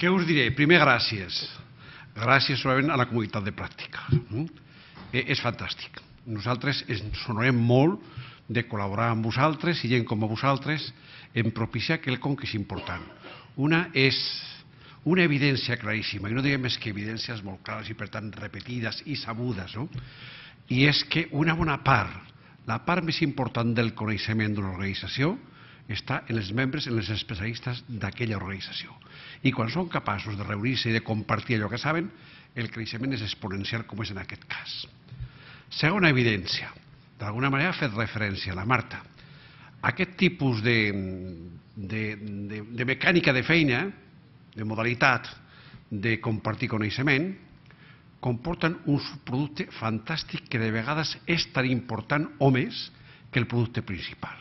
Què us diré? Primer, gràcies. Gràcies sobretot a la comunitat de pràctica. És fantàstic. Nosaltres ens honorem molt de col·laborar amb vosaltres i gent com a vosaltres en propiciar quelcom que és important. Una és una evidència claríssima, i no diguem més que evidències molt clares i per tant repetides i sabudes, no? i és que una bona part, la part més important del coneixement d'una organització, està en els membres, en els especialistes d'aquella organització. I quan són capaços de reunir-se i de compartir allò que saben, el creixement és exponencial com és en aquest cas. Segona evidència, d'alguna manera ha fet referència a la Marta. Aquest tipus de, de, de, de mecànica de feina, de modalitat de compartir coneixement, comporten un subproducte fantàstic que de vegades és tan important o més que el producte principal.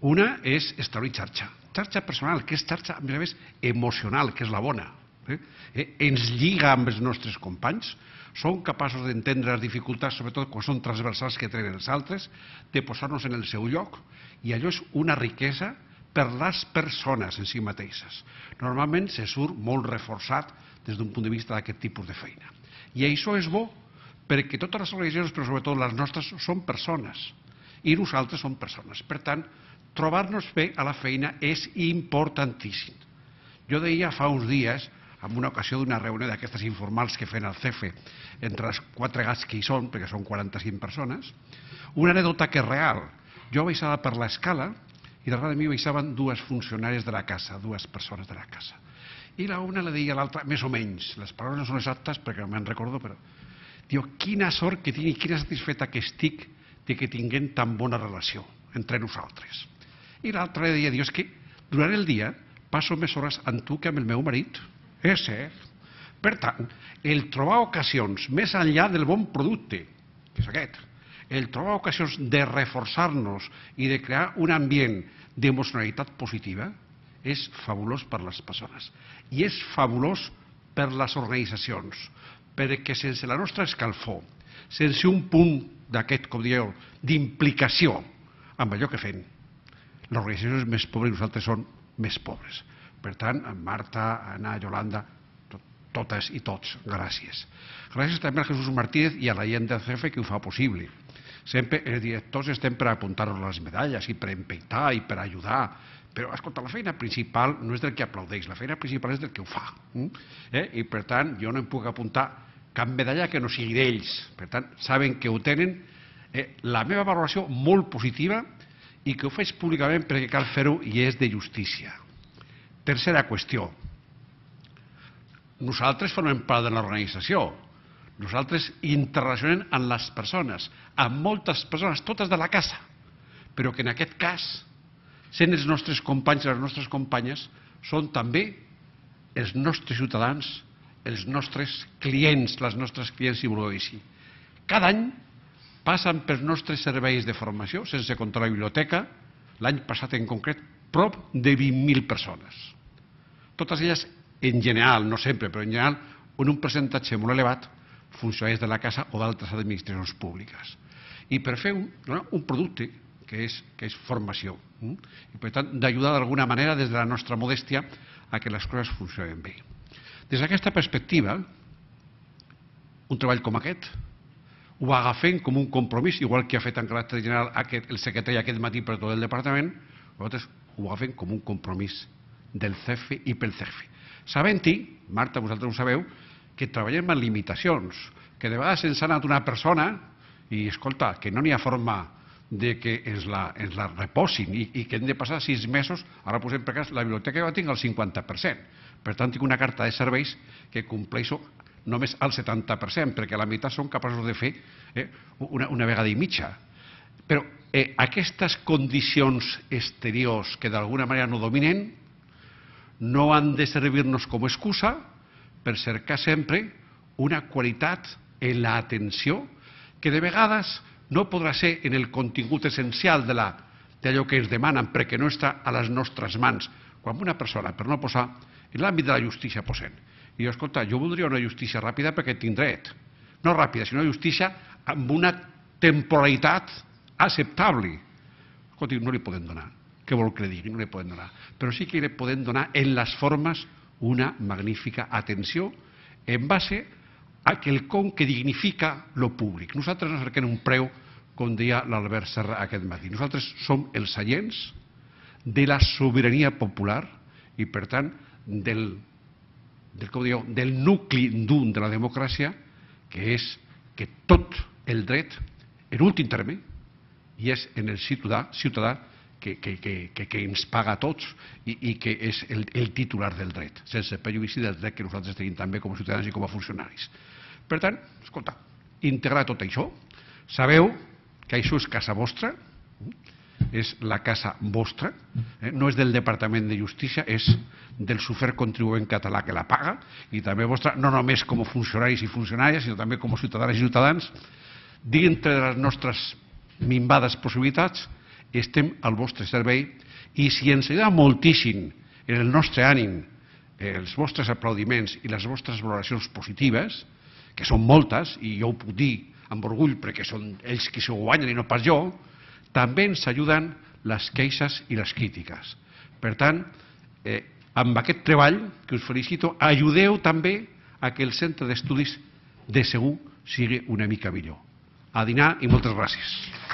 Una és establir xarxa. Xarxa personal, que és xarxa, a més a més, emocional, que és la bona. Eh? Eh? Ens lliga amb els nostres companys, són capaços d'entendre les dificultats, sobretot quan són transversals que tenen els altres, de posar-nos en el seu lloc, i allò és una riquesa per les persones en si mateixes. Normalment se surt molt reforçat des d'un punt de vista d'aquest tipus de feina. I això és bo perquè totes les organitzacions, però sobretot les nostres, són persones i nosaltres som persones. Per tant, trobar-nos bé a la feina és importantíssim. Jo deia fa uns dies, en una ocasió d'una reunió d'aquestes informals que fem al CEFE, entre els quatre gats que hi són, perquè són 45 persones, una anèdota que és real. Jo baixava per l'escala i darrere de mi baixaven dues funcionàries de la casa, dues persones de la casa. I la una la deia a l'altra, més o menys, les paraules no són exactes perquè no me'n recordo, però... Diu, quina sort que tinc i quina satisfeta que estic de que tinguem tan bona relació entre nosaltres. I l'altre dia diu, és que durant el dia passo més hores amb tu que amb el meu marit. És cert. Per tant, el trobar ocasions més enllà del bon producte, que és aquest, el trobar ocasions de reforçar-nos i de crear un ambient d'emocionalitat positiva és fabulós per les persones i és fabulós per les organitzacions, perquè sense la nostra escalfor, sense un punt d'aquest, com dieu, d'implicació amb allò que fem, les organitzacions més pobres i nosaltres són més pobres. Per tant, en Marta, Anna, Yolanda, totes i tots, gràcies. Gràcies també a Jesús Martínez i a la gent del CEF que ho fa possible. Sempre els directors estem per apuntar-nos les medalles i per empeitar i per ajudar, però, escolta, la feina principal no és del que aplaudeix, la feina principal és del que ho fa. Hm? Eh? I, per tant, jo no em puc apuntar cap medalla que no sigui d'ells. Per tant, saben que ho tenen. Eh, la meva valoració molt positiva i que ho faig públicament perquè cal fer-ho i és de justícia. Tercera qüestió. Nosaltres formem part de l'organització. Nosaltres interrelacionem amb les persones, amb moltes persones, totes de la casa, però que en aquest cas, sent els nostres companys i les nostres companyes, són també els nostres ciutadans, els nostres clients, les nostres clients, si voleu dir Cada any passen pels nostres serveis de formació, sense comptar la biblioteca, l'any passat en concret, prop de 20.000 persones. Totes elles, en general, no sempre, però en general, en un percentatge molt elevat, funcionaris de la casa o d'altres administracions públiques. I per fer un, un producte que és, que és formació. Hm? I per tant, d'ajudar d'alguna manera des de la nostra modèstia a que les coses funcionen bé. Des d'aquesta perspectiva, un treball com aquest, ho agafem com un compromís, igual que ha fet en caràcter general aquest, el secretari aquest matí per tot el departament, nosaltres ho agafem com un compromís del CEFE i pel CEFE. Sabent-hi, Marta, vosaltres ho sabeu, que treballem amb limitacions, que de vegades ens ha anat una persona i, escolta, que no n'hi ha forma de que ens la, ens la reposin i, i que hem de passar sis mesos, ara posem per cas la biblioteca que jo tinc al 50%. Per tant, tinc una carta de serveis que compleixo només al 70%, perquè la meitat són capaços de fer eh, una, una vegada i mitja. Però eh, aquestes condicions exteriors que d'alguna manera no dominen no han de servir-nos com a excusa per cercar sempre una qualitat en l'atenció que de vegades no podrà ser en el contingut essencial de la d'allò que ens demanen, perquè no està a les nostres mans. Quan una persona, per no posar, en l'àmbit de la justícia posem, i jo, escolta, jo voldria una justícia ràpida perquè tinc dret. No ràpida, sinó justícia amb una temporalitat acceptable. Escolta, no li podem donar. Què vol que li digui? No li podem donar. Però sí que li podem donar en les formes una magnífica atenció en base a quelcom que dignifica lo públic. Nosaltres no cerquem un preu, com deia l'Albert Serra aquest matí. Nosaltres som els agents de la sobirania popular i, per tant, del del, diu, del nucli d'un de la democràcia, que és que tot el dret, en últim terme, i és en el ciutadà, ciutadà que, que, que, que ens paga a tots i, i que és el, el titular del dret, sense prejudici del dret que nosaltres tenim també com a ciutadans i com a funcionaris. Per tant, escolta, integrar tot això, sabeu que això és casa vostra, hm? és la casa vostra, eh? no és del Departament de Justícia, és del sofert contribuent català que la paga i també vostra, no només com a funcionaris i funcionàries, sinó també com a ciutadans i ciutadans, dintre de les nostres minvades possibilitats, estem al vostre servei i si ens ajuda moltíssim en el nostre ànim, eh, els vostres aplaudiments i les vostres valoracions positives, que són moltes, i jo ho puc dir amb orgull perquè són ells qui s'ho guanyen i no pas jo, també ens ajuden les queixes i les crítiques. Per tant, eh, amb aquest treball, que us felicito, ajudeu també a que el centre d'estudis de segur sigui una mica millor. A dinar i moltes gràcies.